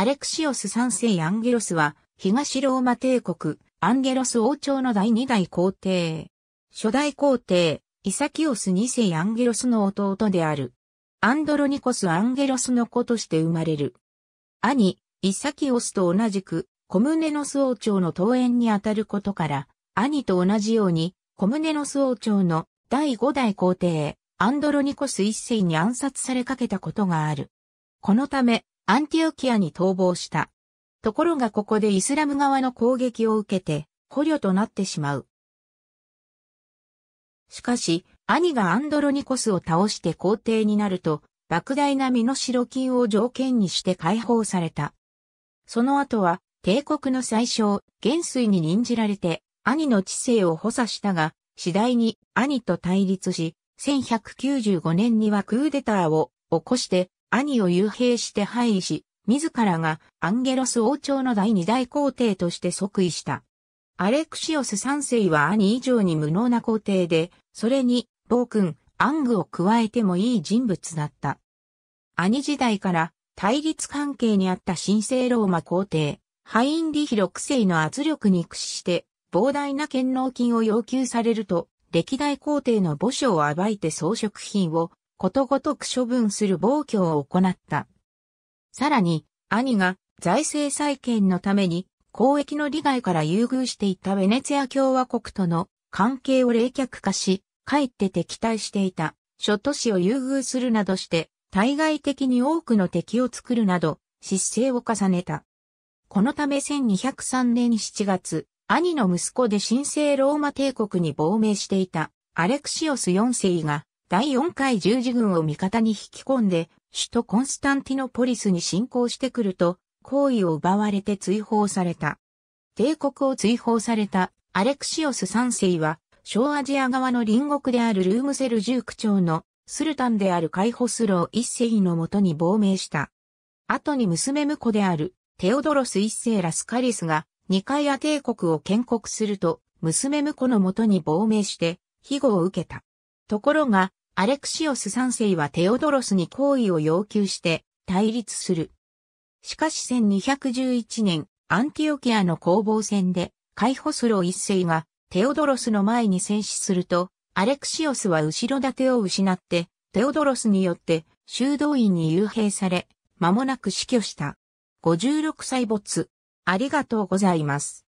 アレクシオス三世アンゲロスは、東ローマ帝国、アンゲロス王朝の第二代皇帝。初代皇帝、イサキオス二世アンゲロスの弟である。アンドロニコス・アンゲロスの子として生まれる。兄、イサキオスと同じく、コムネノス王朝の登園にあたることから、兄と同じように、コムネノス王朝の第五代皇帝、アンドロニコス一世に暗殺されかけたことがある。このため、アンティオキアに逃亡した。ところがここでイスラム側の攻撃を受けて捕虜となってしまう。しかし、兄がアンドロニコスを倒して皇帝になると、莫大な身代金を条件にして解放された。その後は、帝国の最小、元帥に任じられて、兄の知性を補佐したが、次第に兄と対立し、1195年にはクーデターを起こして、兄を幽閉して廃位し、自らがアンゲロス王朝の第二大皇帝として即位した。アレクシオス三世は兄以上に無能な皇帝で、それに、暴君、アングを加えてもいい人物だった。兄時代から対立関係にあった神聖ローマ皇帝、ハインリヒ六世の圧力に屈して、膨大な権納金を要求されると、歴代皇帝の墓所を暴いて装飾品をことごとく処分する暴挙を行った。さらに、兄が財政再建のために交易の利害から優遇していたベネツィア共和国との関係を冷却化し、かえって敵対していた諸都市を優遇するなどして、対外的に多くの敵を作るなど、失勢を重ねた。このため1203年7月、兄の息子で神聖ローマ帝国に亡命していたアレクシオス4世が第4回十字軍を味方に引き込んで、首都コンスタンティノポリスに侵攻してくると、好意を奪われて追放された。帝国を追放されたアレクシオス三世は、小アジア側の隣国であるルームセルジューク朝のスルタンであるカイホスロー一世のもとに亡命した。後に娘婿であるテオドロス一世ラスカリスがニカイア帝国を建国すると娘婿のもとに亡命して庇護を受けた。ところがアレクシオス3世はテオドロスに好意を要求して対立する。しかし1211年、アンティオキアの攻防戦で、カイホスロ一世がテオドロスの前に戦死すると、アレクシオスは後ろ盾を失って、テオドロスによって修道院に幽閉され、間もなく死去した。56歳没。ありがとうございます。